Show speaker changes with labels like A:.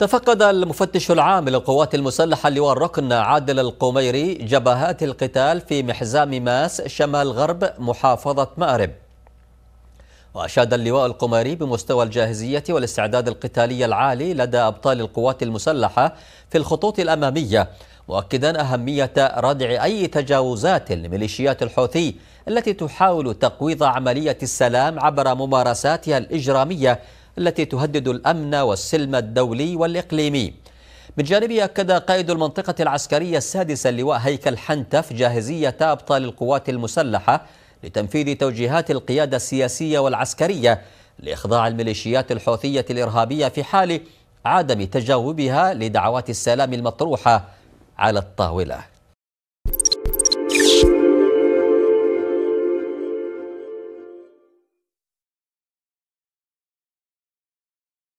A: تفقد المفتش العام للقوات المسلحة اللواء الركن عادل القميري جبهات القتال في محزام ماس شمال غرب محافظة مأرب وأشاد اللواء القميري بمستوى الجاهزية والاستعداد القتالي العالي لدى أبطال القوات المسلحة في الخطوط الأمامية مؤكدا أهمية ردع أي تجاوزات لميليشيات الحوثي التي تحاول تقويض عملية السلام عبر ممارساتها الإجرامية التي تهدد الأمن والسلم الدولي والإقليمي من جانبه أكد قائد المنطقة العسكرية السادسة اللواء هيكل حنتف جاهزية أبطال القوات المسلحة لتنفيذ توجيهات القيادة السياسية والعسكرية لإخضاع الميليشيات الحوثية الإرهابية في حال عدم تجاوبها لدعوات السلام المطروحة على الطاولة